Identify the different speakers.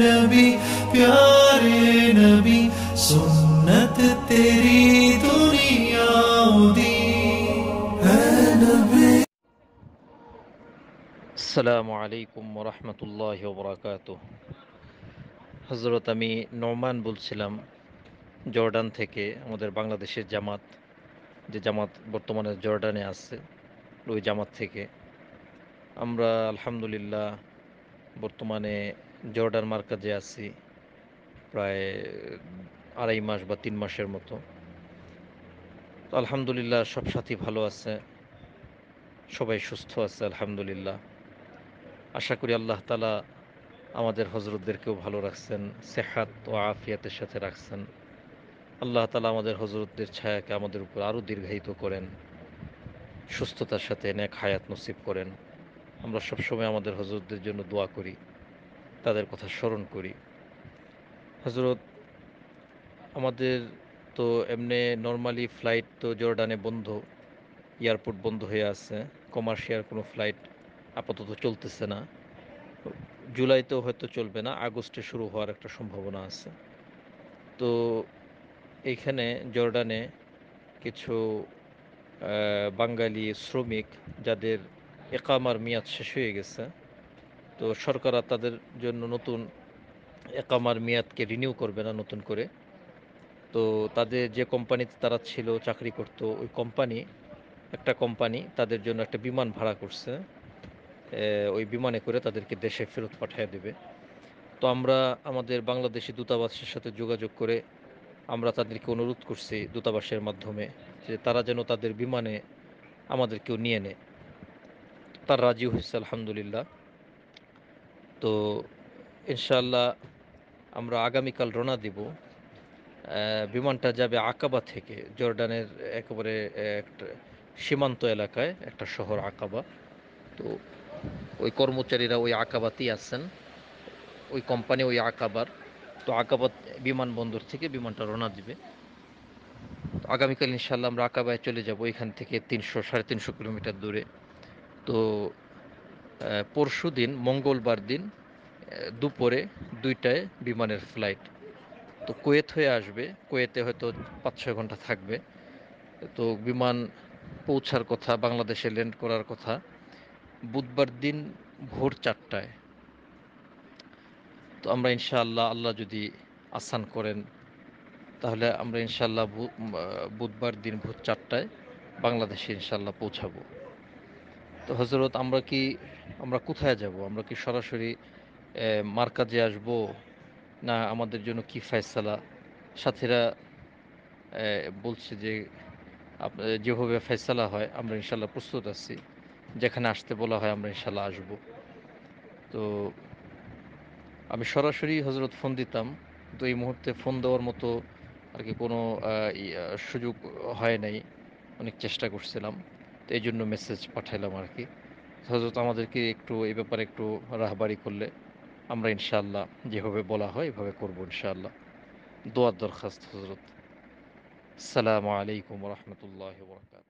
Speaker 1: नबी प्यारे नबी सुन्नत तेरी दुनिया दी আসসালামু আলাইকুম রহমতুল্লাহ বরাকাত হজরত আমি নোমান বলছিলাম জর্ডান থেকে আমাদের বাংলাদেশের জামাত যে জামাত বর্তমানে জর্ডানে আছে ওই জামাত থেকে আমরা আলহামদুলিল্লাহ বর্তমানে জর্ডার মার্কাজে আছি প্রায় আড়াই মাস বা তিন মাসের মতো তো আলহামদুলিল্লাহ সব সাথী ভালো আছে সবাই সুস্থ আছে আলহামদুলিল্লাহ আশা করি আল্লাহ তালা আমাদের হজরতদেরকেও ভালো রাখছেন সেহাত ও আফিয়াতের সাথে রাখছেন আল্লাহ তালা আমাদের হজরতদের ছায়াকে আমাদের উপর আরও দীর্ঘায়িত করেন সুস্থতার সাথে নেক হায়াত নসিব করেন আমরা সবসময় আমাদের হজরতদের জন্য দোয়া করি তাদের কথা স্মরণ করি হজরত আমাদের তো এমনি নর্মালি ফ্লাইট তো জর্ডানে বন্ধ এয়ারপোর্ট বন্ধ হয়ে আছে কমার্শিয়াল কোনো ফ্লাইট আপাতত চলতেছে না জুলাইতেও হয়তো চলবে না আগস্টে শুরু হওয়ার একটা সম্ভাবনা আছে তো এইখানে জর্ডানে কিছু বাঙালি শ্রমিক যাদের একামার মেয়াদ শেষ হয়ে গেছে তো সরকার তাদের জন্য নতুন একামার মেয়াদকে রিনিউ করবে না নতুন করে তো তাদের যে কোম্পানিতে তারা ছিল চাকরি করত ওই কোম্পানি একটা কোম্পানি তাদের জন্য একটা বিমান ভাড়া করছে ওই বিমানে করে তাদেরকে দেশে ফেরত পাঠিয়ে দেবে তো আমরা আমাদের বাংলাদেশি দূতাবাসের সাথে যোগাযোগ করে আমরা তাদেরকে অনুরোধ করছি দূতাবাসের মাধ্যমে যে তারা যেন তাদের বিমানে আমাদেরকেও নিয়ে নেয় তার রাজি হয়েছে আলহামদুলিল্লাহ তো ইনশাল্লাহ আমরা আগামীকাল রোনা দিব বিমানটা যাবে আকাবা থেকে জর্ডানের একেবারে একটা সীমান্ত এলাকায় একটা শহর আকাবা তো ওই কর্মচারীরা ওই আকাবাতেই আছেন ওই কোম্পানি ওই আকাবার তো আকাবাত বিমানবন্দর থেকে বিমানটা রোনা দিবে আগামীকাল ইনশাল্লাহ আমরা আকাবায় চলে যাব এখান থেকে তিনশো সাড়ে তিনশো কিলোমিটার দূরে তো পরশু দিন মঙ্গলবার দিন দুপুরে দুইটায় বিমানের ফ্লাইট তো কুয়েত হয়ে আসবে কুয়েতে হয়তো পাঁচ ছয় ঘন্টা থাকবে তো বিমান পৌঁছার কথা বাংলাদেশে ল্যান্ড করার কথা বুধবার দিন ভোর চারটায় তো আমরা ইনশাআল্লাহ আল্লাহ যদি আসান করেন তাহলে আমরা ইনশাআল্লাহ বুধবার দিন ভোর চারটায় বাংলাদেশে ইনশাআল্লাহ পৌঁছাবো তো হজরত আমরা কি আমরা কোথায় যাব আমরা কি সরাসরি মার্কাজে আসব না আমাদের জন্য কি ফেসলা সাথীরা বলছে যে যেভাবে ফয়সালা হয় আমরা ইনশাল্লাহ প্রস্তুত আছি যেখানে আসতে বলা হয় আমরা ইনশাল্লাহ আসব তো আমি সরাসরি হজরত ফোন দিতাম তো এই মুহূর্তে ফোন দেওয়ার মতো আর কি কোনো সুযোগ হয় নাই অনেক চেষ্টা করছিলাম এই জন্য মেসেজ পাঠাইলাম আর কি হজরত আমাদেরকে একটু এ ব্যাপারে একটু রাহবারি করলে আমরা ইনশাল্লাহ যেভাবে বলা হয় এভাবে করবো ইনশাল্লাহ দোয়ার দরখাস্ত হজরত সালামু আলাইকুম রহমতুল্লাহ বরকাত